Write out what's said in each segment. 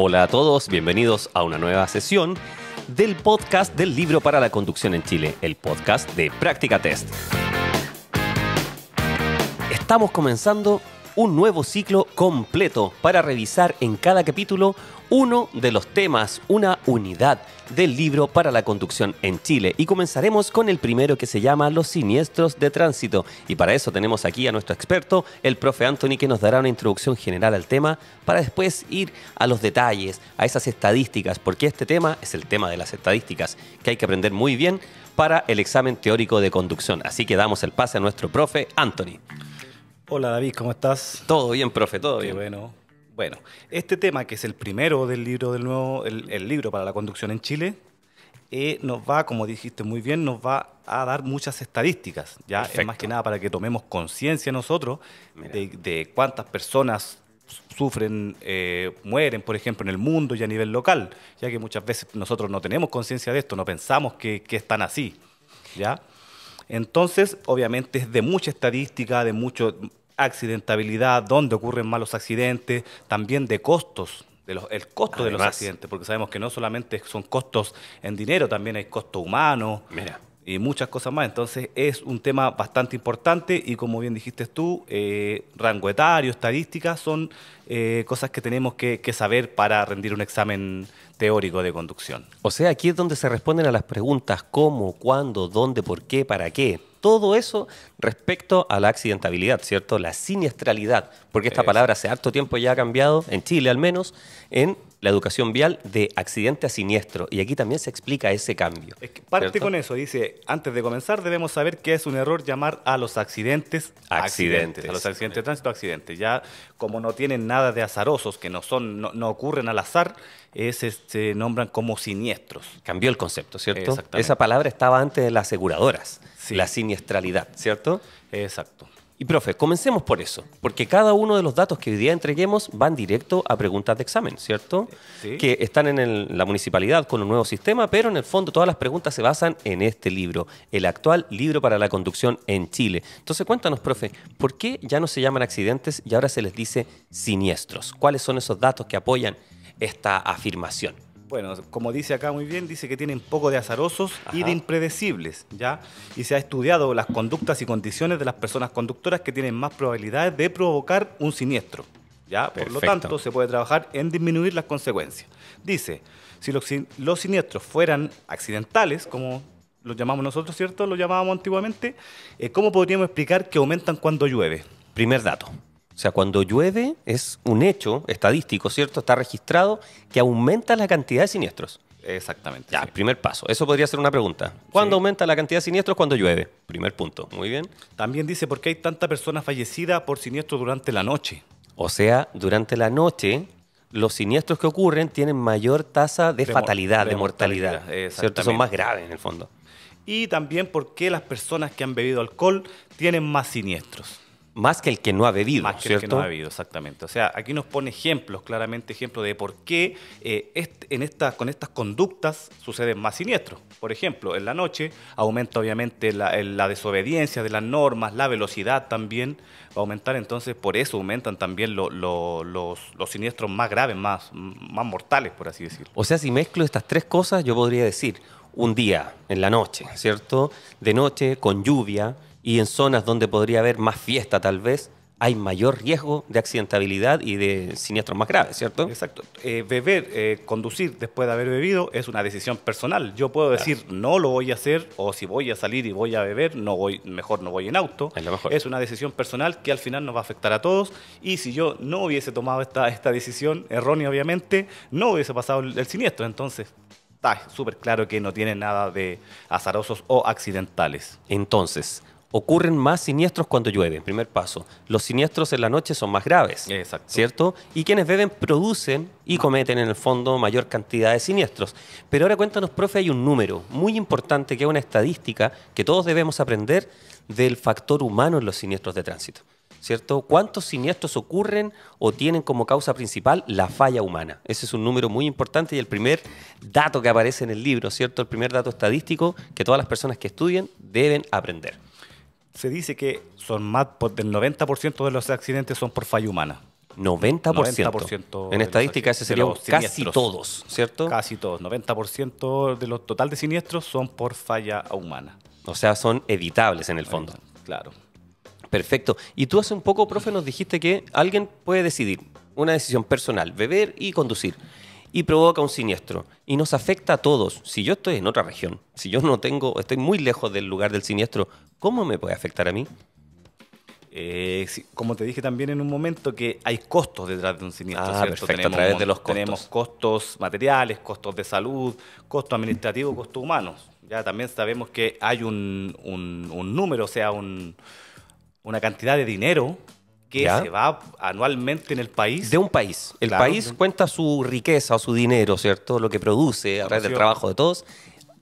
Hola a todos, bienvenidos a una nueva sesión del podcast del libro para la conducción en Chile, el podcast de Práctica Test. Estamos comenzando un nuevo ciclo completo para revisar en cada capítulo uno de los temas, una unidad del libro para la conducción en Chile. Y comenzaremos con el primero que se llama Los siniestros de tránsito. Y para eso tenemos aquí a nuestro experto, el profe Anthony, que nos dará una introducción general al tema para después ir a los detalles, a esas estadísticas, porque este tema es el tema de las estadísticas que hay que aprender muy bien para el examen teórico de conducción. Así que damos el pase a nuestro profe Anthony. Hola David, ¿cómo estás? Todo bien, profe, todo bien. Bueno. Bueno, este tema, que es el primero del libro del nuevo, el, libro para la conducción en Chile, eh, nos va, como dijiste muy bien, nos va a dar muchas estadísticas, ya es más que nada para que tomemos conciencia nosotros de, cuántas personas sufren, eh, mueren, por ejemplo, en el mundo y a nivel local, ya que muchas veces nosotros no tenemos conciencia de esto, no pensamos que, que están así, ¿ya? Entonces, obviamente es de mucha estadística, de mucho, accidentabilidad, dónde ocurren malos accidentes, también de costos, de los, el costo de los accidentes, porque sabemos que no solamente son costos en dinero, también hay costo humano y muchas cosas más. Entonces es un tema bastante importante y como bien dijiste tú, eh, rango etario, estadísticas, son eh, cosas que tenemos que saber para rendir un examen teórico de conducción. O sea, aquí es donde se responden a las preguntas cómo, cuándo, dónde, por qué, para qué. Todo eso respecto a la accidentabilidad, ¿cierto? La siniestralidad, porque esta palabra hace harto tiempo ya ha cambiado, en Chile al menos, en la educación vial de accidente a siniestro. Y aquí también se explica ese cambio. parte con eso, dice, antes de comenzar debemos saber que es un error llamar a los accidentes accidentes. accidentes a los accidentes de tránsito accidentes. Ya como no tienen nada de azarosos, que no, son, no, ocurren al azar, es, se este, nombran como siniestros. Cambió el concepto, ¿cierto? Esa palabra estaba antes de las aseguradoras, la siniestralidad, ¿cierto? Exacto. Y profe, comencemos por eso, porque cada uno de los datos que hoy día entreguemos van directo a preguntas de examen, ¿cierto? Que están en la municipalidad con un nuevo sistema, pero en el fondo todas las preguntas se basan en este libro, el actual libro para la conducción en Chile. Entonces cuéntanos, profe, ¿por qué ya no se llaman accidentes y ahora se les dice siniestros? ¿Cuáles son esos datos que apoyan esta afirmación? Bueno, como dice acá muy bien, dice que tienen poco de azarosos y de impredecibles, ¿ya? Y se ha estudiado las conductas y condiciones de las personas conductoras que tienen más probabilidades de provocar un siniestro, ¿ya? Por lo tanto, se puede trabajar en disminuir las consecuencias. Dice, si los, los siniestros fueran accidentales, como los llamamos nosotros, ¿cierto? Lo llamábamos antiguamente, eh, ¿cómo podríamos explicar que aumentan cuando llueve? Primer dato. O sea, cuando llueve es un hecho estadístico, ¿cierto? Está registrado que aumenta la cantidad de siniestros. Exactamente. Ya, primer paso. Eso podría ser una pregunta. ¿Cuándo aumenta la cantidad de siniestros? Cuando llueve. Primer punto. Muy bien. También dice por qué hay tanta persona fallecida por siniestro durante la noche. O sea, durante la noche los siniestros que ocurren tienen mayor tasa de, fatalidad, de, mortalidad. mortalidad. Son más graves en el fondo. Y también por qué las personas que han bebido alcohol tienen más siniestros. Más que el que no ha bebido. Más que el que no ha bebido, exactamente. O sea, aquí nos pone ejemplos, claramente ejemplos de por qué eh, con estas conductas suceden más siniestros. Por ejemplo, en la noche aumenta obviamente la, desobediencia de las normas, la velocidad también va a aumentar, entonces por eso aumentan también los, siniestros más graves, más, más mortales, por así decirlo. O sea, si mezclo estas tres cosas, yo podría decir un día en la noche, ¿cierto? De noche, con lluvia y en zonas donde podría haber más fiesta tal vez, hay mayor riesgo de accidentabilidad y de siniestros más graves, ¿cierto? Exacto. Eh, beber, eh, conducir después de haber bebido es una decisión personal. Yo puedo decir no lo voy a hacer o si voy a salir y voy a beber, no voy, mejor no voy en auto. Es, lo mejor. es una decisión personal que al final nos va a afectar a todos y si yo no hubiese tomado esta, esta decisión errónea, obviamente, no hubiese pasado el, el siniestro. Entonces, está súper claro que no tiene nada de azarosos o accidentales. Entonces, ocurren más siniestros cuando llueve, primer paso. Los siniestros en la noche son más graves, Exacto. ¿cierto? Y quienes beben producen y cometen en el fondo mayor cantidad de siniestros. Pero ahora cuéntanos, profe, hay un número muy importante que es una estadística que todos debemos aprender del factor humano en los siniestros de tránsito. ¿Cierto? ¿Cuántos siniestros ocurren o tienen como causa principal la falla humana? Ese es un número muy importante y el primer dato que aparece en el libro, ¿cierto? El primer dato estadístico que todas las personas que estudien deben aprender se dice que son más del 90% de los accidentes son por falla humana. 90%. en estadística ese sería casi todos, ¿cierto? Casi todos. 90% de los total de siniestros son por falla humana. O sea, son evitables en el fondo. Claro. Perfecto. Y tú hace un poco, profe, nos dijiste que alguien puede decidir una decisión personal, beber y conducir y provoca un siniestro. Y nos afecta a todos. Si yo estoy en otra región, si yo no tengo, estoy muy lejos del lugar del siniestro, ¿cómo me puede afectar a mí? Eh, como te dije también en un momento que hay costos detrás de un siniestro. Ah, tenemos, a través de los costos. costos materiales, costos de salud, costos administrativos, costos humanos. Ya también sabemos que hay un, número, o sea, una cantidad de dinero que se va anualmente en el país. De un país. El país cuenta su riqueza o su dinero, ¿cierto? Lo que produce a través del trabajo de todos,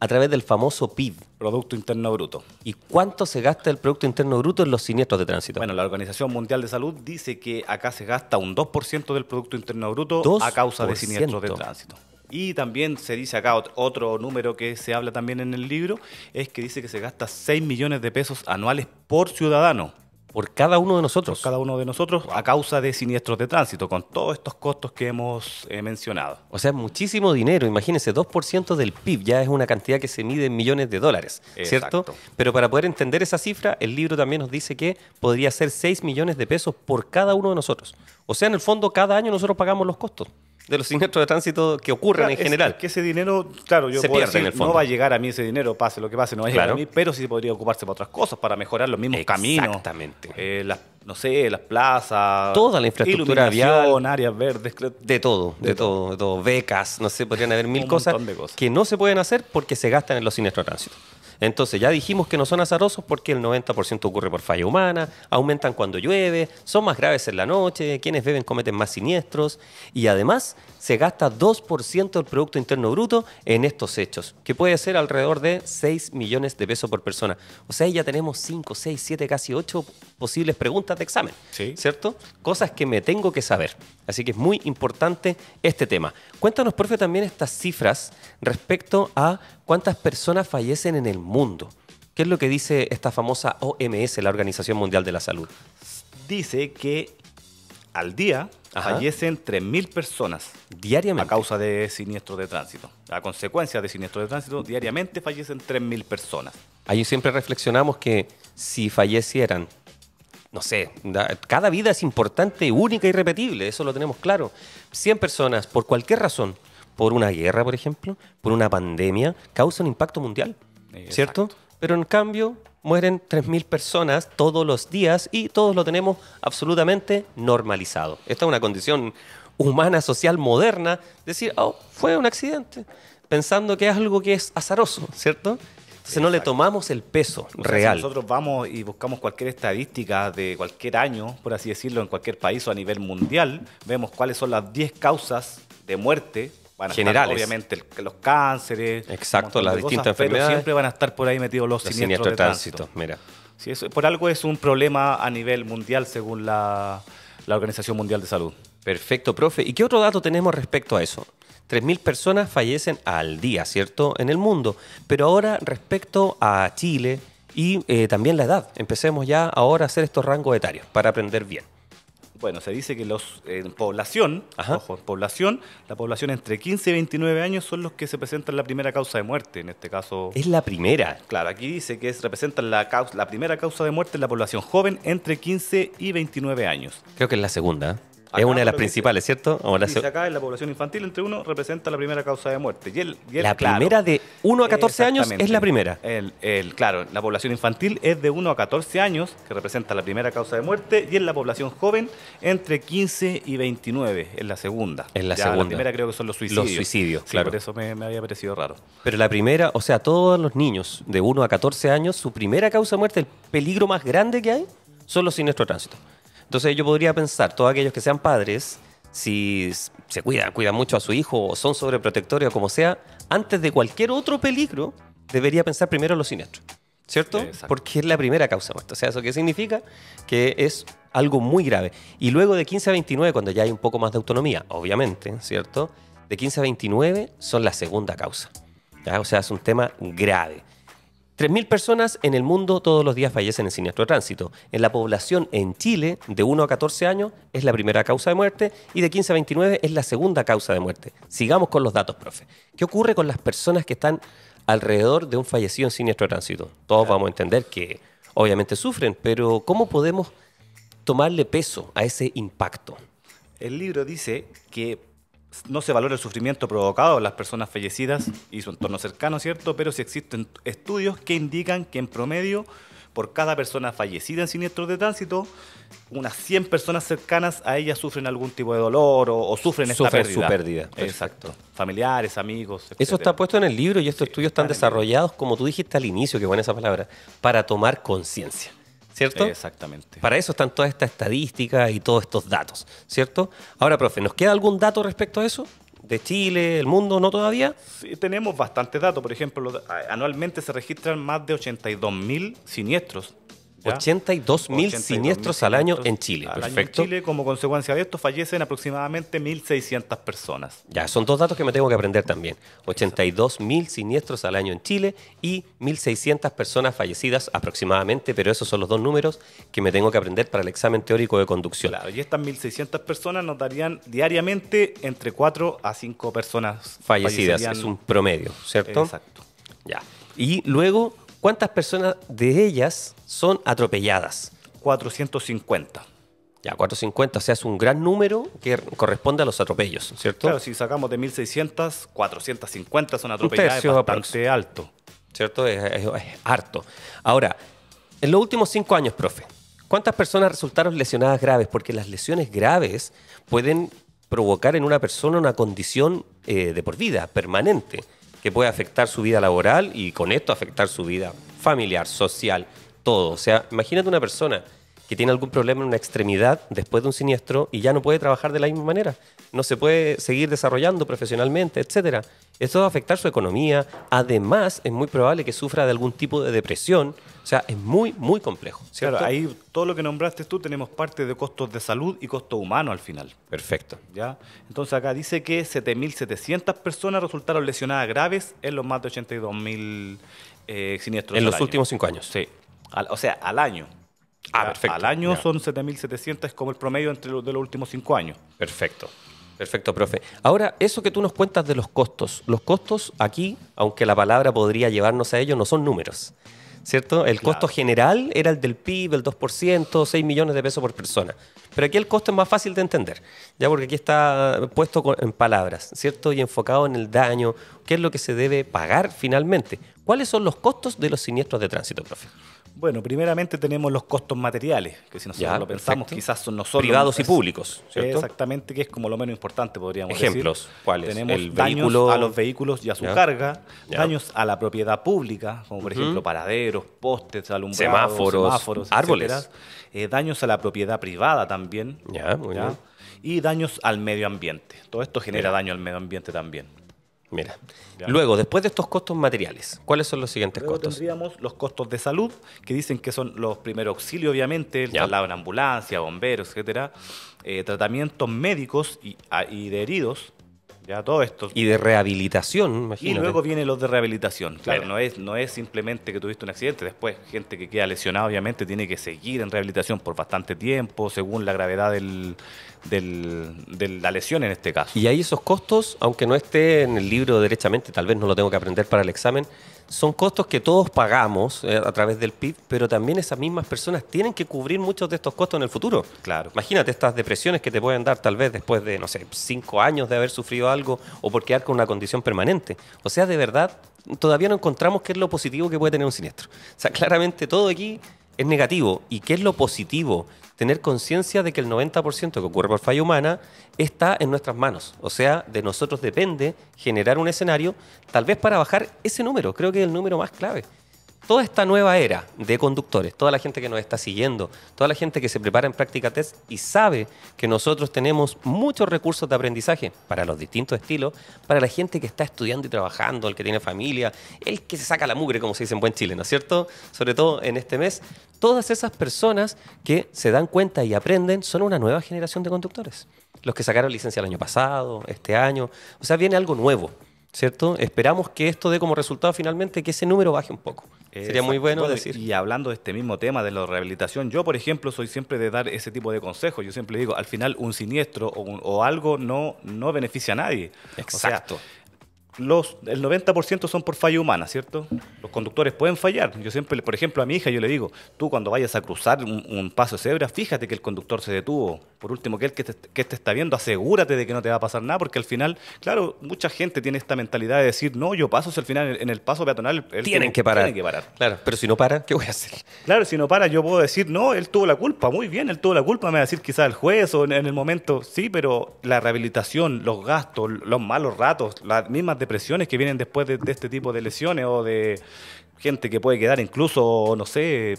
a través del famoso PIB. Producto Interno Bruto. ¿Y cuánto se gasta el Producto Interno Bruto en los siniestros de tránsito? Bueno, la Organización Mundial de Salud dice que acá se gasta un 2% del Producto Interno Bruto a causa de siniestros de tránsito. Y también se dice acá otro número que se habla también en el libro, es que dice que se gasta 6 millones de pesos anuales por ciudadano por cada uno de nosotros. Por cada uno de nosotros a causa de siniestros de tránsito, con todos estos costos que hemos eh, mencionado. O sea, muchísimo dinero. Imagínense, 2% del PIB ya es una cantidad que se mide en millones de dólares, ¿cierto? Pero para poder entender esa cifra, el libro también nos dice que podría ser 6 millones de pesos por cada uno de nosotros. O sea, en el fondo, cada año nosotros pagamos los costos de los siniestros de tránsito que ocurren en general. que ese dinero, claro, yo no va a llegar a mí ese dinero, pase lo que pase, no va a llegar a mí, pero sí podría ocuparse para otras cosas, para mejorar los mismos caminos. Exactamente. Eh, las, no sé, las plazas. Toda la infraestructura vial. áreas verdes. De todo, de, todo, de todo. Becas, no sé, podrían haber mil cosas, que no se pueden hacer porque se gastan en los siniestros de tránsito. Entonces, ya dijimos que no son azarosos porque el 90% ocurre por falla humana, aumentan cuando llueve, son más graves en la noche, quienes beben cometen más siniestros y además se gasta 2% del Producto Interno Bruto en estos hechos, que puede ser alrededor de 6 millones de pesos por persona. O sea, ya tenemos 5, 6, 7, casi 8 posibles preguntas de examen, sí. ¿cierto? Cosas que me tengo que saber. Así que es muy importante este tema. Cuéntanos, profe, también estas cifras respecto a cuántas personas fallecen en el mundo. ¿Qué es lo que dice esta famosa OMS, la Organización Mundial de la Salud? Dice que al día fallecen 3.000 personas diariamente a causa de siniestro de tránsito. A consecuencia de siniestro de tránsito, diariamente fallecen 3.000 personas. Ahí siempre reflexionamos que si fallecieran, no sé, cada vida es importante, única y repetible, eso lo tenemos claro. 100 personas, por cualquier razón, por una guerra, por ejemplo, por una pandemia, causa un impacto mundial, ¿cierto? Pero en cambio, mueren 3.000 personas todos los días y todos lo tenemos absolutamente normalizado. Esta es una condición humana, social, moderna, decir, oh, fue un accidente, pensando que es algo que es azaroso, ¿cierto? Entonces no le tomamos el peso real. si nosotros vamos y buscamos cualquier estadística de cualquier año, por así decirlo, en cualquier país o a nivel mundial, vemos cuáles son las 10 causas de muerte generales. obviamente los cánceres, exacto, las distintas enfermedades, pero siempre van a estar por ahí metidos los, siniestros, de tránsito. Mira, por algo es un problema a nivel mundial según la, Organización Mundial de Salud. Perfecto, profe. ¿Y qué otro dato tenemos respecto a eso? 3.000 personas fallecen al día, ¿cierto? En el mundo. Pero ahora respecto a Chile y eh, también la edad, empecemos ya ahora a hacer estos rangos etarios para aprender bien. Bueno, se dice que los en población, ojo, población, la población entre 15 y 29 años son los que se presentan la primera causa de muerte, en este caso. Es la primera. Claro, aquí dice que es, representan la causa, la primera causa de muerte en la población joven entre 15 y 29 años. Creo que es la segunda. ¿eh? es una de las principales, ¿cierto? O acá en la población infantil entre uno representa la primera causa de muerte. Y el, la primera de 1 a 14 años es la primera. El, el, claro, la población infantil es de 1 a 14 años, que representa la primera causa de muerte, y en la población joven entre 15 y 29, es la segunda. Es la segunda. La primera creo que son los suicidios. Los suicidios, claro. Por eso me, me, había parecido raro. Pero la primera, o sea, todos los niños de 1 a 14 años, su primera causa de muerte, el peligro más grande que hay, son los siniestros de tránsito. Entonces yo podría pensar, todos aquellos que sean padres, si se cuidan, cuidan mucho a su hijo o son sobreprotectores o como sea, antes de cualquier otro peligro, debería pensar primero en los siniestros. ¿Cierto? Porque es la primera causa muerte. O sea, ¿eso qué significa? Que es algo muy grave. Y luego de 15 a 29, cuando ya hay un poco más de autonomía, obviamente, ¿cierto? De 15 a 29 son la segunda causa. O sea, es un tema grave. 3.000 personas en el mundo todos los días fallecen en siniestro de tránsito. En la población en Chile, de 1 a 14 años es la primera causa de muerte y de 15 a 29 es la segunda causa de muerte. Sigamos con los datos, profe. ¿Qué ocurre con las personas que están alrededor de un fallecido en siniestro de tránsito? Todos vamos a entender que obviamente sufren, pero ¿cómo podemos tomarle peso a ese impacto? El libro dice que no se valora el sufrimiento provocado a las personas fallecidas y su entorno cercano, ¿cierto? Pero sí existen estudios que indican que en promedio, por cada persona fallecida en siniestros de tránsito, unas 100 personas cercanas a ella sufren algún tipo de dolor o, sufren esta pérdida. su pérdida. Exacto. Familiares, amigos. Eso está puesto en el libro y estos estudios están, desarrollados, como tú dijiste al inicio, que buena esa palabra, para tomar conciencia. ¿cierto? Exactamente. Para eso están todas estas estadísticas y todos estos datos, ¿cierto? Ahora, profe, ¿nos queda algún dato respecto a eso? ¿De Chile, el mundo, no todavía? Sí, tenemos bastante datos. Por ejemplo, anualmente se registran más de 82.000 siniestros 82 mil siniestros al año en Chile. Perfecto. en Chile, como consecuencia de esto, fallecen aproximadamente 1.600 personas. Ya, son dos datos que me tengo que aprender también. 82 mil siniestros al año en Chile y 1.600 personas fallecidas aproximadamente, pero esos son los dos números que me tengo que aprender para el examen teórico de conducción. Claro, y estas 1.600 personas nos darían diariamente entre 4 a 5 personas fallecidas. Es un promedio, ¿cierto? Exacto. Ya. Y luego ¿Cuántas personas de ellas son atropelladas? 450. Ya, 450, o sea, es un gran número que corresponde a los atropellos, ¿cierto? Claro, si sacamos de 1.600, 450 son atropelladas, es bastante alto. ¿Cierto? Es, harto. Ahora, en los últimos cinco años, profe, ¿cuántas personas resultaron lesionadas graves? Porque las lesiones graves pueden provocar en una persona una condición eh, de por vida, permanente que puede afectar su vida laboral y con esto afectar su vida familiar, social, todo. O sea, imagínate una persona que tiene algún problema en una extremidad después de un siniestro y ya no puede trabajar de la misma manera, no se puede seguir desarrollando profesionalmente, etc. Esto va a afectar su economía, además es muy probable que sufra de algún tipo de depresión o sea, es muy, muy complejo. Claro, ahí todo lo que nombraste tú tenemos parte de costos de salud y costo humano al final. Perfecto. ¿ya? Entonces acá dice que 7.700 personas resultaron lesionadas graves en los más de 82.000 mil eh, siniestros. En los últimos cinco años. Sí. o sea, al año. Ah, perfecto. Al año son 7.700 es como el promedio entre los, de los últimos cinco años. Perfecto. Perfecto, profe. Ahora, eso que tú nos cuentas de los costos. Los costos aquí, aunque la palabra podría llevarnos a ello, no son números. ¿cierto? El costo general era el del PIB, el 2%, 6 millones de pesos por persona. Pero aquí el costo es más fácil de entender, ya porque aquí está puesto en palabras, ¿cierto? Y enfocado en el daño, qué es lo que se debe pagar finalmente. ¿Cuáles son los costos de los siniestros de tránsito, profe? Bueno, primeramente tenemos los costos materiales, que si nosotros lo pensamos, quizás son nosotros. Privados y públicos, ¿cierto? Exactamente, que es como lo menos importante, podríamos decir. Ejemplos, ¿cuáles? Tenemos daños a los vehículos y a su carga, daños a la propiedad pública, como por ejemplo paraderos, postes, alumbrados, semáforos, árboles. Eh, daños a la propiedad privada también. Y daños al medio ambiente. Todo esto genera daño al medio ambiente también. Mira. Luego, después de estos costos materiales, ¿cuáles son los siguientes costos? los costos de salud, que dicen que son los primeros auxilios, obviamente, el traslado ambulancia, bomberos, etcétera, eh, tratamientos médicos y, ah, y de heridos, ya todo esto. Y de rehabilitación, Y luego vienen los de rehabilitación. Claro, no es, no es simplemente que tuviste un accidente, después gente que queda lesionada obviamente tiene que seguir en rehabilitación por bastante tiempo, según la gravedad del, de la lesión en este caso. Y hay esos costos, aunque no esté en el libro derechamente, tal vez no lo tengo que aprender para el examen, son costos que todos pagamos eh, a través del PIB, pero también esas mismas personas tienen que cubrir muchos de estos costos en el futuro. Claro. Imagínate estas depresiones que te pueden dar tal vez después de, no sé, cinco años de haber sufrido algo o por quedar con una condición permanente. O sea, de verdad, todavía no encontramos qué es lo positivo que puede tener un siniestro. O sea, claramente todo aquí es negativo. ¿Y qué es lo positivo? Tener conciencia de que el 90% que ocurre por falla humana está en nuestras manos. O sea, de nosotros depende generar un escenario, tal vez para bajar ese número. Creo que es el número más clave toda esta nueva era de conductores, toda la gente que nos está siguiendo, toda la gente que se prepara en práctica test y sabe que nosotros tenemos muchos recursos de aprendizaje para los distintos estilos, para la gente que está estudiando y trabajando, el que tiene familia, el que se saca la mugre, como se dice en buen Chile, ¿no es cierto? Sobre todo en este mes, todas esas personas que se dan cuenta y aprenden son una nueva generación de conductores. Los que sacaron licencia el año pasado, este año, o sea, viene algo nuevo. ¿Cierto? Esperamos que esto dé como resultado finalmente que ese número baje un poco Sería muy bueno, decir. Y hablando de este mismo tema de la rehabilitación, yo, por ejemplo, soy siempre de dar ese tipo de consejos. Yo siempre digo, al final, un siniestro o, algo no, no beneficia a nadie. Exacto los, el 90% son por falla humana, ¿cierto? Los conductores pueden fallar. Yo siempre, por ejemplo, a mi hija yo le digo, tú cuando vayas a cruzar un, paso de cebra, fíjate que el conductor se detuvo. Por último, que el que te, está viendo, asegúrate de que no te va a pasar nada, porque al final, claro, mucha gente tiene esta mentalidad de decir, no, yo paso, si al final en el paso peatonal... él tienen que parar. Tienen que parar. Claro, pero si no para, ¿qué voy a hacer? Claro, si no para, yo puedo decir, no, él tuvo la culpa, muy bien, él tuvo la culpa, me va a decir quizás el juez o en, el momento, sí, pero la rehabilitación, los gastos, los malos ratos, las mismas presiones que vienen después de, este tipo de lesiones o de gente que puede quedar incluso, no sé,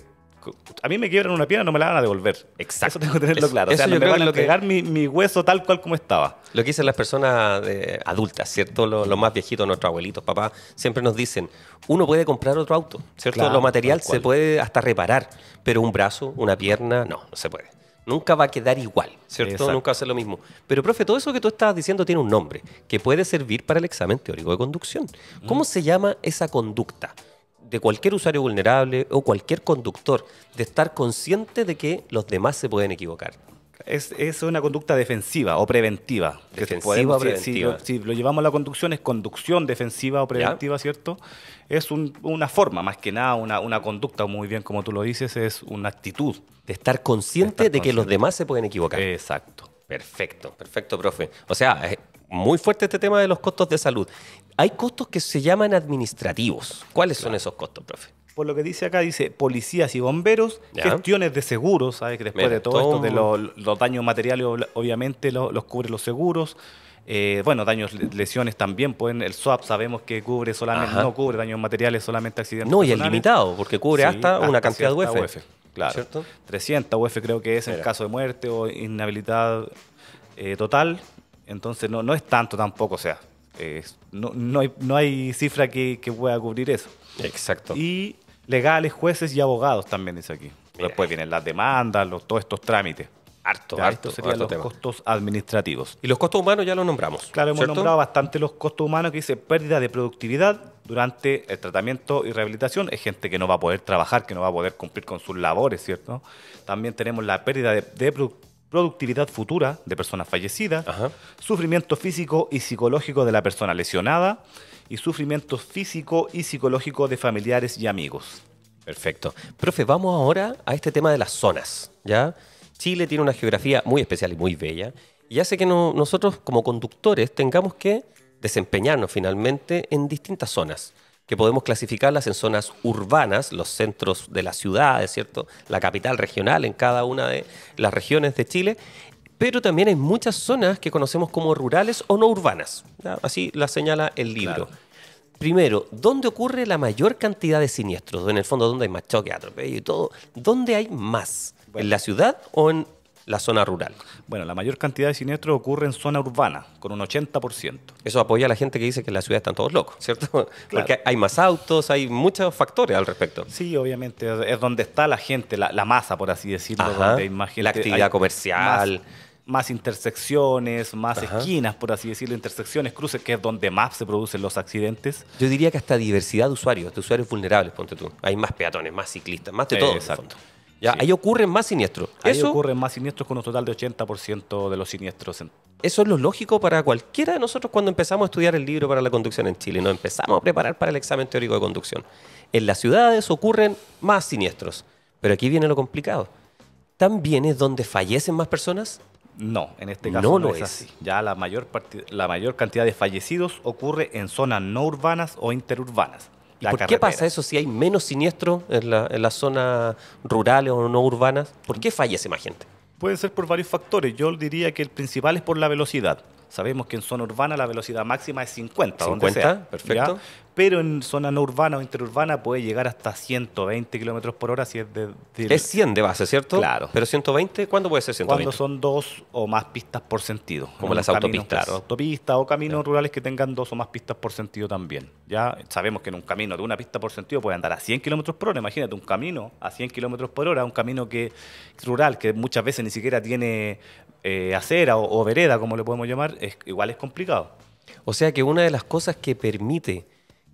a mí me quiebran una pierna, no me la van a devolver. Exacto. Eso tengo que tenerlo claro. o sea, no me van a pegar mi, hueso tal cual como estaba. Lo que dicen las personas eh, adultas, ¿cierto? Los, más viejitos, nuestros abuelitos, papá siempre nos dicen, uno puede comprar otro auto, ¿cierto? Lo material se puede hasta reparar, pero un brazo, una pierna, no, no se puede. Nunca va a quedar igual, ¿cierto? Nunca va a ser lo mismo. Pero, profe, todo eso que tú estabas diciendo tiene un nombre que puede servir para el examen teórico de conducción. ¿Cómo mm. se llama esa conducta? de cualquier usuario vulnerable o cualquier conductor, de estar consciente de que los demás se pueden equivocar. Es, una conducta defensiva o preventiva. Defensiva Si, lo llevamos a la conducción, es conducción defensiva o preventiva, ¿cierto? Es una forma, más que nada, una, una, conducta, muy bien como tú lo dices, es una actitud. De estar consciente de, que los demás se pueden equivocar. Exacto. Perfecto, perfecto, profe. O sea, es muy fuerte este tema de los costos de salud. Hay costos que se llaman administrativos. ¿Cuáles son esos costos, profe? por lo que dice acá, dice policías y bomberos, gestiones de seguros, ¿sabes? Que después de todo, esto, de los, daños materiales, obviamente los, cubre los seguros. Eh, bueno, daños, lesiones también, pueden, el SWAP sabemos que cubre solamente, no cubre daños materiales, solamente accidentes. No, y es limitado, porque cubre hasta, una cantidad de UF. Claro, 300 UF creo que es en caso de muerte o inhabilidad eh, total. Entonces no, no es tanto tampoco, o sea, no, no, hay, cifra que, que pueda cubrir eso. Exacto. Y legales, jueces y abogados también dice aquí. Después vienen las demandas, todos estos trámites. Harto, harto. serían los costos administrativos. Y los costos humanos ya los nombramos. Claro, hemos nombrado bastante los costos humanos que dice pérdida de productividad durante el tratamiento y rehabilitación. Es gente que no va a poder trabajar, que no va a poder cumplir con sus labores, ¿cierto? También tenemos la pérdida de, productividad futura de personas fallecidas, sufrimiento físico y psicológico de la persona lesionada y sufrimiento físico y psicológico de familiares y amigos. Perfecto. Profe, vamos ahora a este tema de las zonas, ¿ya? Chile tiene una geografía muy especial y muy bella y hace que nosotros como conductores tengamos que desempeñarnos finalmente en distintas zonas, que podemos clasificarlas en zonas urbanas, los centros de la ciudad, ¿cierto? La capital regional en cada una de las regiones de Chile pero también hay muchas zonas que conocemos como rurales o no urbanas. Así la señala el libro. Primero, ¿dónde ocurre la mayor cantidad de siniestros? En el fondo, ¿dónde hay más choque, atropello y todo? ¿Dónde hay más? ¿En la ciudad o en la zona rural? Bueno, la mayor cantidad de siniestros ocurre en zona urbana, con un 80%. Eso apoya a la gente que dice que en la ciudad están todos locos, ¿cierto? Porque hay más autos, hay muchos factores al respecto. Sí, obviamente, es donde está la gente, la, masa, por así decirlo, La actividad comercial más intersecciones, más esquinas, por así decirlo, intersecciones, cruces, que es donde más se producen los accidentes. Yo diría que hasta diversidad de usuarios, de usuarios vulnerables, ponte tú. Hay más peatones, más ciclistas, más de todo. Exacto. Ya, Ahí ocurren más siniestros. Ahí ocurren más siniestros con un total de 80% de los siniestros. Eso es lo lógico para cualquiera de nosotros cuando empezamos a estudiar el libro para la conducción en Chile. Nos empezamos a preparar para el examen teórico de conducción. En las ciudades ocurren más siniestros. Pero aquí viene lo complicado. También es donde fallecen más personas no, en este caso no, es, así. Ya la mayor, la mayor cantidad de fallecidos ocurre en zonas no urbanas o interurbanas. ¿Y por qué pasa eso si hay menos siniestros en las zonas rurales o no urbanas? ¿Por qué fallece más gente? Puede ser por varios factores. Yo diría que el principal es por la velocidad. Sabemos que en zona urbana la velocidad máxima es 50, 50 perfecto. Pero en zona no urbana o interurbana puede llegar hasta 120 kilómetros por hora si es de, Es 100 de base, ¿cierto? Claro. Pero 120, ¿cuándo puede ser 120? Cuando son dos o más pistas por sentido. Como las autopistas. autopistas o caminos rurales que tengan dos o más pistas por sentido también. Ya sabemos que en un camino de una pista por sentido puede andar a 100 kilómetros por hora. Imagínate, un camino a 100 kilómetros por hora, un camino que rural que muchas veces ni siquiera tiene eh, acera o, vereda, como le podemos llamar, es, igual es complicado. O sea que una de las cosas que permite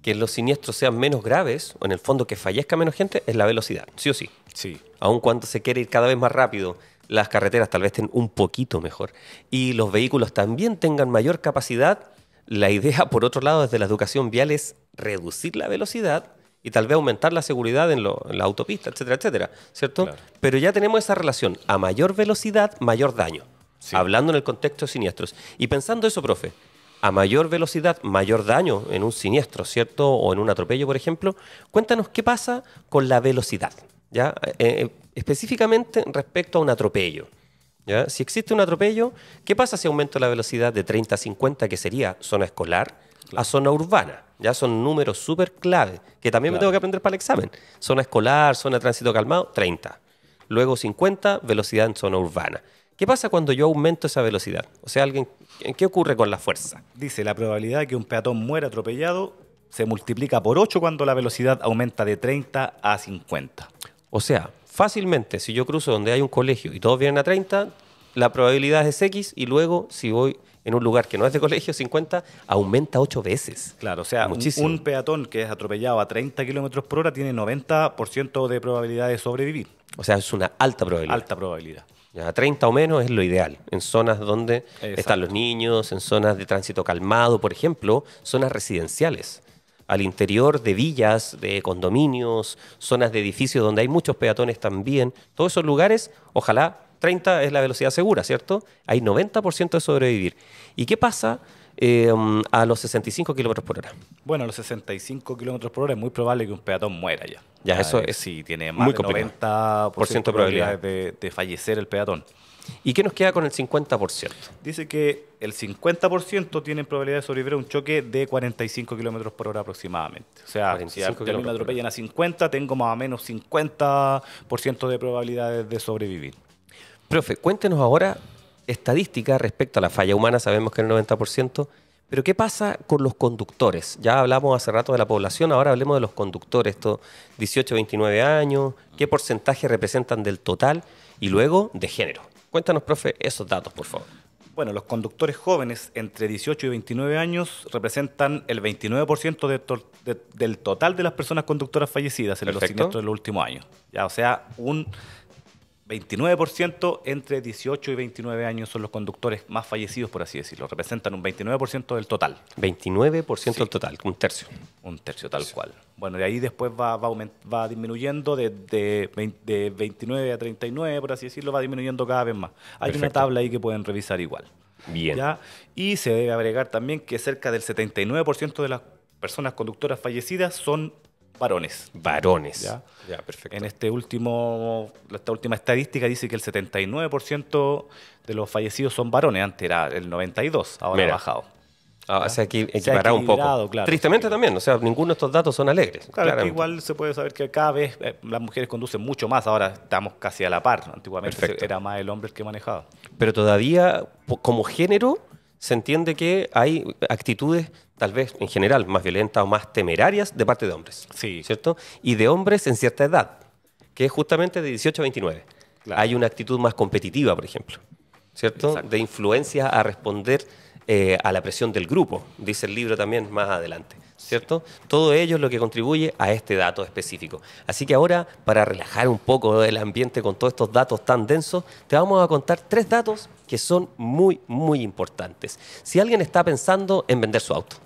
que los siniestros sean menos graves, o en el fondo que fallezca menos gente, es la velocidad, sí o sí. Sí. Aun cuando se quiere ir cada vez más rápido, las carreteras tal vez estén un poquito mejor y los vehículos también tengan mayor capacidad, la idea, por otro lado, desde la educación vial es reducir la velocidad y tal vez aumentar la seguridad en, la autopista, etcétera, etcétera, ¿cierto? Pero ya tenemos esa relación, a mayor velocidad, mayor daño hablando en el contexto de siniestros. Y pensando eso, profe, a mayor velocidad, mayor daño en un siniestro, ¿cierto? O en un atropello, por ejemplo. Cuéntanos qué pasa con la velocidad, eh, eh, específicamente respecto a un atropello. Si existe un atropello, ¿qué pasa si aumento la velocidad de 30 a 50, que sería zona escolar, a zona urbana? Ya son números súper clave, que también me tengo que aprender para el examen. Zona escolar, zona de tránsito calmado, 30. Luego 50, velocidad en zona urbana. ¿Qué pasa cuando yo aumento esa velocidad? O sea, alguien, ¿qué ocurre con la fuerza? Dice, la probabilidad de que un peatón muera atropellado se multiplica por 8 cuando la velocidad aumenta de 30 a 50. O sea, fácilmente, si yo cruzo donde hay un colegio y todos vienen a 30, la probabilidad es X y luego si voy en un lugar que no es de colegio 50 aumenta 8 veces. Claro, o sea, Muchísimo. un peatón que es atropellado a 30 kilómetros por hora tiene 90% de probabilidad de sobrevivir. O sea, es una alta probabilidad. Alta probabilidad a 30 o menos es lo ideal. En zonas donde están los niños, en zonas de tránsito calmado, por ejemplo, zonas residenciales. Al interior de villas, de condominios, zonas de edificios donde hay muchos peatones también. Todos esos lugares, ojalá 30 es la velocidad segura, ¿cierto? Hay 90% de sobrevivir. ¿Y qué pasa? Em, a los 65 kilómetros por hora. Bueno, a los 65 kilómetros por hora es muy probable que un peatón muera ya. Ya, eso eh, es. sí, tiene más muy del 90% de probabilidades de, fallecer el peatón. ¿Y qué nos queda con el 50%? Dice que el 50% tienen probabilidad de sobrevivir a un choque de 45 kilómetros por hora aproximadamente. O sea, si a mí me atropellan a 50, tengo más o menos 50% de probabilidades de sobrevivir. Profe, cuéntenos ahora estadística respecto a la falla humana, sabemos que el 90%, pero ¿qué pasa con los conductores? Ya hablamos hace rato de la población, ahora hablemos de los conductores, estos 18, 29 años, ¿qué porcentaje representan del total? Y luego de género. Cuéntanos, profe, esos datos, por favor. Bueno, los conductores jóvenes entre 18 y 29 años representan el 29% del total de las personas conductoras fallecidas en los siniestros últimos años. Ya, o sea, un 29% entre 18 y 29 años son los conductores más fallecidos, por así decirlo. Representan un 29% del total. 29% del total, un tercio. Un tercio, tal cual. Bueno, y ahí después va, disminuyendo de, 29 a 39, por así decirlo, va disminuyendo cada vez más. Hay una tabla ahí que pueden revisar igual. Bien. Y se debe agregar también que cerca del 79% de las personas conductoras fallecidas son varones. Varones. ¿Ya? perfecto. En este último, esta última estadística dice que el 79% de los fallecidos son varones. Antes era el 92%, ahora ha bajado. Ah, o sea, aquí un poco. Tristemente también, o sea, ninguno de estos datos son alegres. Claro, que igual se puede saber que cada vez eh, las mujeres conducen mucho más, ahora estamos casi a la par. Antiguamente era más el hombre el que manejaba. Pero todavía, como género, se entiende que hay actitudes tal vez en general, más violentas o más temerarias de parte de hombres. Sí. ¿Cierto? Y de hombres en cierta edad, que es justamente de 18 a 29. Hay una actitud más competitiva, por ejemplo, ¿cierto? De influencia a responder eh, a la presión del grupo, dice el libro también más adelante, ¿cierto? Todo ello es lo que contribuye a este dato específico. Así que ahora, para relajar un poco el ambiente con todos estos datos tan densos, te vamos a contar tres datos que son muy, muy importantes. Si alguien está pensando en vender su auto,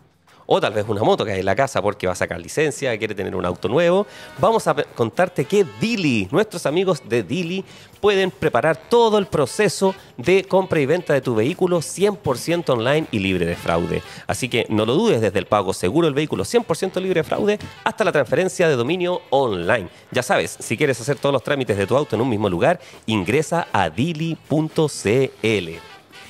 o tal vez una moto que hay en la casa porque va a sacar licencia, quiere tener un auto nuevo, vamos a contarte que Dili, nuestros amigos de Dili, pueden preparar todo el proceso de compra y venta de tu vehículo 100% online y libre de fraude. Así que no lo dudes desde el pago seguro del vehículo 100% libre de fraude hasta la transferencia de dominio online. Ya sabes, si quieres hacer todos los trámites de tu auto en un mismo lugar, ingresa a dili.cl.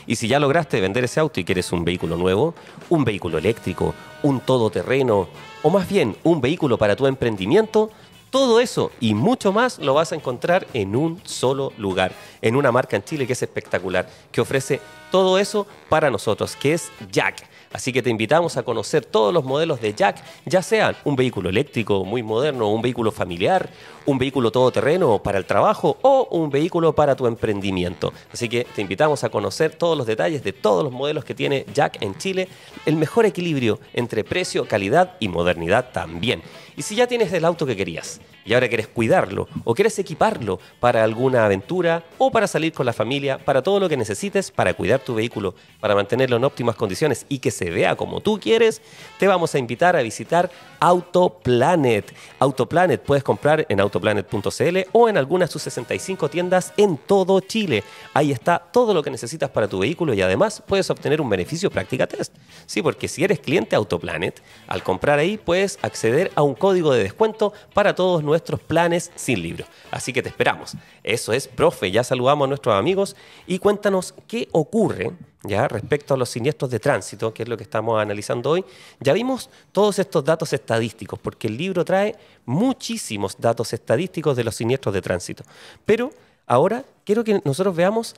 Y si ya lograste vender ese auto y quieres un vehículo nuevo, un vehículo eléctrico, un todoterreno, o más bien un vehículo para tu emprendimiento, todo eso y mucho más lo vas a encontrar en un solo lugar, en una marca en Chile que es espectacular, que ofrece todo eso para nosotros, que es Jack. Así que te invitamos a conocer todos los modelos de Jack, ya sean un vehículo eléctrico muy moderno, un vehículo familiar, un vehículo todoterreno para el trabajo o un vehículo para tu emprendimiento. Así que te invitamos a conocer todos los detalles de todos los modelos que tiene Jack en Chile, el mejor equilibrio entre precio, calidad y modernidad también. Y si ya tienes el auto que querías, y ahora quieres cuidarlo o quieres equiparlo para alguna aventura o para salir con la familia, para todo lo que necesites para cuidar tu vehículo, para mantenerlo en óptimas condiciones y que se vea como tú quieres, te vamos a invitar a visitar Autoplanet. Autoplanet puedes comprar en autoplanet.cl o en algunas de sus 65 tiendas en todo Chile. Ahí está todo lo que necesitas para tu vehículo y además puedes obtener un beneficio práctica test. Sí, porque si eres cliente Autoplanet, al comprar ahí puedes acceder a un código de descuento para todos nuestros nuestros planes sin libro. Así que te esperamos. Eso es, profe, ya saludamos a nuestros amigos y cuéntanos qué ocurre ya respecto a los siniestros de tránsito, que es lo que estamos analizando hoy. Ya vimos todos estos datos estadísticos, porque el libro trae muchísimos datos estadísticos de los siniestros de tránsito. Pero ahora quiero que nosotros veamos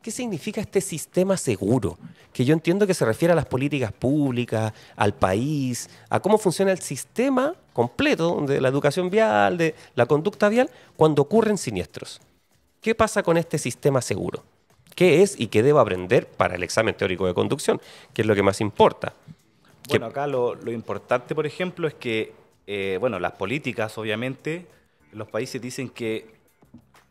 ¿Qué, significa este sistema seguro? Que yo entiendo que se refiere a las políticas públicas, al país, a cómo funciona el sistema completo de la educación vial, de la conducta vial, cuando ocurren siniestros. ¿Qué pasa con este sistema seguro? ¿Qué es y qué debo aprender para el examen teórico de conducción? ¿Qué es lo que más importa. Bueno, acá lo, importante, por ejemplo, es que, eh, bueno, las políticas, obviamente, los países dicen que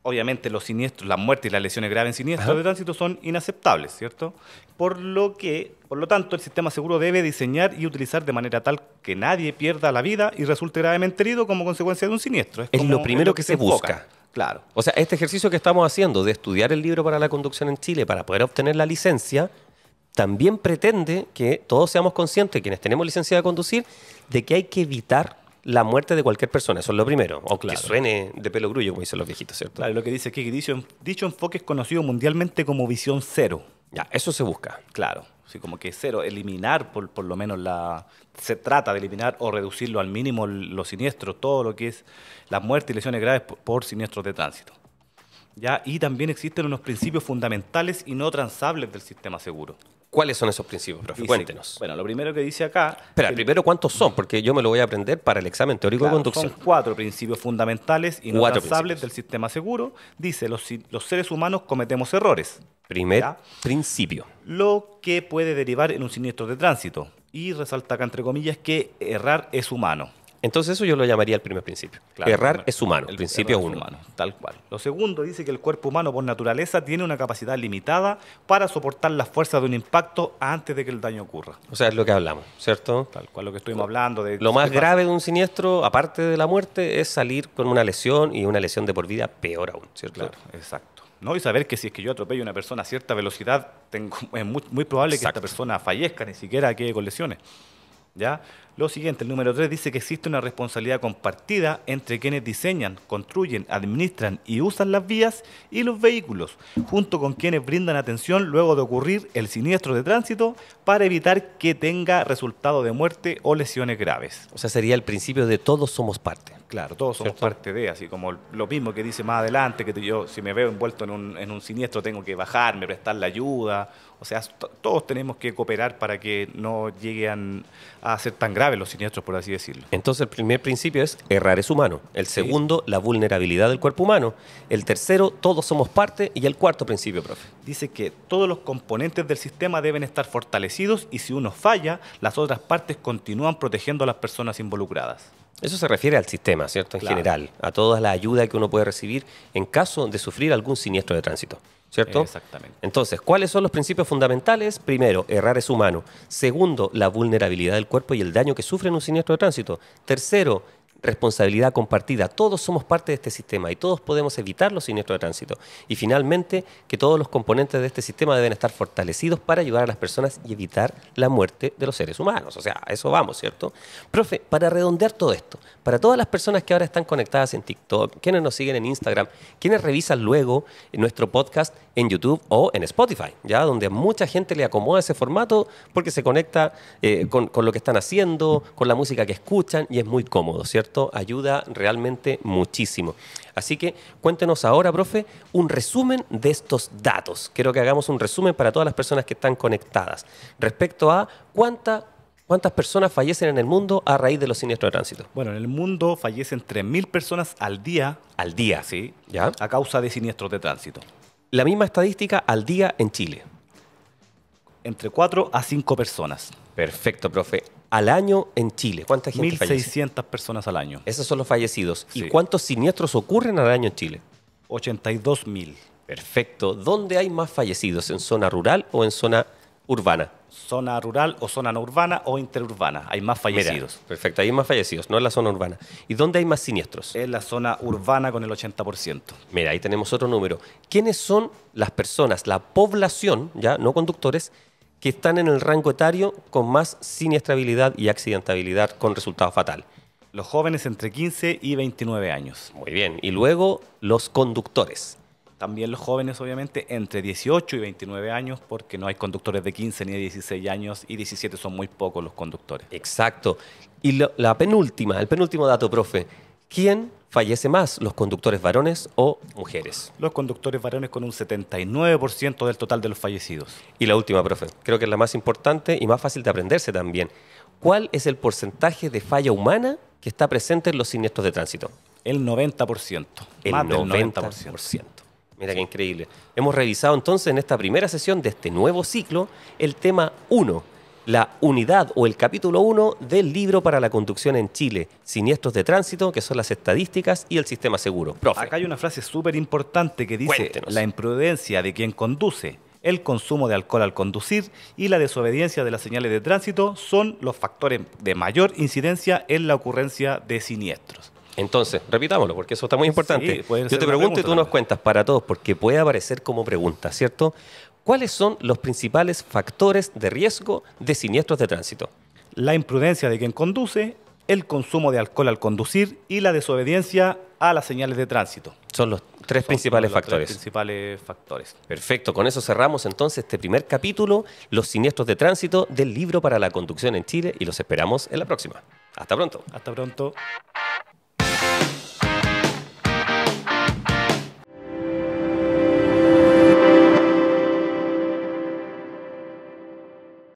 obviamente los siniestros, las muertes y las lesiones graves en siniestros de tránsito son inaceptables, ¿cierto? Por lo que, por lo tanto, el sistema seguro debe diseñar y utilizar de manera tal que nadie pierda la vida y resulte gravemente herido como consecuencia de un siniestro. Es, lo primero que, se, busca. Claro. O sea, este ejercicio que estamos haciendo de estudiar el libro para la conducción en Chile para poder obtener la licencia también pretende que todos seamos conscientes, quienes tenemos licencia de conducir, de que hay que evitar la muerte de cualquier persona, eso es lo primero. O que suene de pelo grullo, como dicen los viejitos, ¿cierto? Claro, lo que dice que dicho, enfoque es conocido mundialmente como visión cero. Ya, eso se busca. Claro. como que cero, eliminar por, lo menos la... Se trata de eliminar o reducirlo al mínimo los siniestros, todo lo que es la muerte y lesiones graves por, siniestros de tránsito. ¿Ya? Y también existen unos principios fundamentales y no transables del sistema seguro. ¿Cuáles son esos principios, profe? Cuéntenos. Bueno, lo primero que dice acá. Espera, primero, ¿cuántos son? Porque yo me lo voy a aprender para el examen teórico de conducción. Son cuatro principios fundamentales y no del sistema seguro. Dice: los, seres humanos cometemos errores. Primer principio. Lo que puede derivar en un siniestro de tránsito. Y resalta acá, entre comillas, que errar es humano. Entonces eso yo lo llamaría el primer principio. errar es humano, el principio es humano. Tal cual. Lo segundo dice que el cuerpo humano por naturaleza tiene una capacidad limitada para soportar las fuerzas de un impacto antes de que el daño ocurra. O sea, es lo que hablamos, ¿cierto? Tal cual lo que estuvimos hablando. lo más grave de un siniestro, aparte de la muerte, es salir con una lesión y una lesión de por vida peor aún, ¿cierto? Claro, exacto. ¿no? Y saber que si es que yo atropello a una persona a cierta velocidad, es muy, probable que esta persona fallezca, ni siquiera quede con lesiones. ¿Ya? Lo siguiente, el número 3 dice que existe una responsabilidad compartida entre quienes diseñan, construyen, administran y usan las vías y los vehículos, junto con quienes brindan atención luego de ocurrir el siniestro de tránsito para evitar que tenga resultado de muerte o lesiones graves. O sea, sería el principio de todos somos parte. Claro, todos somos parte de, así como lo mismo que dice más adelante, que yo si me veo envuelto en un, siniestro tengo que bajarme, prestar la ayuda, o sea, todos tenemos que cooperar para que no lleguen a ser tan graves los siniestros, por así decirlo. Entonces, el primer principio es errar es humano. El segundo, la vulnerabilidad del cuerpo humano. El tercero, todos somos parte. Y el cuarto principio, profe. Dice que todos los componentes del sistema deben estar fortalecidos y si uno falla, las otras partes continúan protegiendo a las personas involucradas. Eso se refiere al sistema, ¿cierto? En general, a toda la ayuda que uno puede recibir en caso de sufrir algún siniestro de tránsito. ¿cierto? Exactamente. Entonces, ¿cuáles son los principios fundamentales? Primero, errar es humano. Segundo, la vulnerabilidad del cuerpo y el daño que sufre en un siniestro de tránsito. Tercero, responsabilidad compartida. Todos somos parte de este sistema y todos podemos evitar los siniestros de tránsito. Y finalmente, que todos los componentes de este sistema deben estar fortalecidos para ayudar a las personas y evitar la muerte de los seres humanos. O sea, a eso vamos, ¿cierto? Profe, para redondear todo esto, para todas las personas que ahora están conectadas en TikTok, quienes nos siguen en Instagram, quienes revisan luego nuestro podcast en YouTube o en Spotify, ¿ya? Donde mucha gente le acomoda ese formato porque se conecta eh, con lo que están haciendo, con la música que escuchan y es muy cómodo, ¿cierto? Esto ayuda realmente muchísimo. Así que cuéntenos ahora, profe, un resumen de estos datos. Quiero que hagamos un resumen para todas las personas que están conectadas respecto a cuánta ¿Cuántas personas fallecen en el mundo a raíz de los siniestros de tránsito? Bueno, en el mundo fallecen 3.000 personas al día. Al día, sí. ¿Ya? A causa de siniestros de tránsito. La misma estadística al día en Chile entre 4 a 5 personas. Perfecto, profe. Al año en Chile, ¿cuánta gente 1.600 personas al año. Esos son los fallecidos. ¿Y cuántos siniestros ocurren al año en Chile? 82.000. Perfecto. ¿Dónde hay más fallecidos? ¿En zona rural o en zona urbana? Zona rural o zona no urbana o interurbana. Hay más fallecidos. perfecto, hay más fallecidos, no en la zona urbana. ¿Y dónde hay más siniestros? En la zona urbana con el 80%. Mira, ahí tenemos otro número. ¿Quiénes son las personas, la población, ya no conductores, que están en el rango etario con más siniestrabilidad y accidentabilidad con resultado fatal. Los jóvenes entre 15 y 29 años. Muy bien. Y luego los conductores. También los jóvenes, obviamente, entre 18 y 29 años, porque no hay conductores de 15 ni de 16 años y 17 son muy pocos los conductores. Exacto. Y la penúltima, el penúltimo dato, profe, ¿Quién fallece más, los conductores varones o mujeres? Los conductores varones con un 79% del total de los fallecidos. Y la última, profe, creo que es la más importante y más fácil de aprenderse también. ¿Cuál es el porcentaje de falla humana que está presente en los siniestros de tránsito? El 90%. El 90%. 90%. Mira qué increíble. Hemos revisado entonces en esta primera sesión de este nuevo ciclo el tema 1 la unidad o el capítulo 1 del libro para la conducción en Chile, siniestros de tránsito, que son las estadísticas y el sistema seguro. Acá hay una frase súper importante que dice la imprudencia de quien conduce el consumo de alcohol al conducir y la desobediencia de las señales de tránsito son los factores de mayor incidencia en la ocurrencia de siniestros. Entonces, repitámoslo, porque eso está muy importante. Yo te pregunto y tú nos cuentas para todos, porque puede aparecer como pregunta, ¿cierto? ¿Cuáles son los principales factores de riesgo de siniestros de tránsito? La imprudencia de quien conduce, el consumo de alcohol al conducir y la desobediencia a las señales de tránsito. Son los tres principales factores. principales factores. Perfecto, con eso cerramos entonces este primer capítulo, los siniestros de tránsito del libro para la conducción en Chile y los esperamos en la próxima. Hasta pronto. Hasta pronto.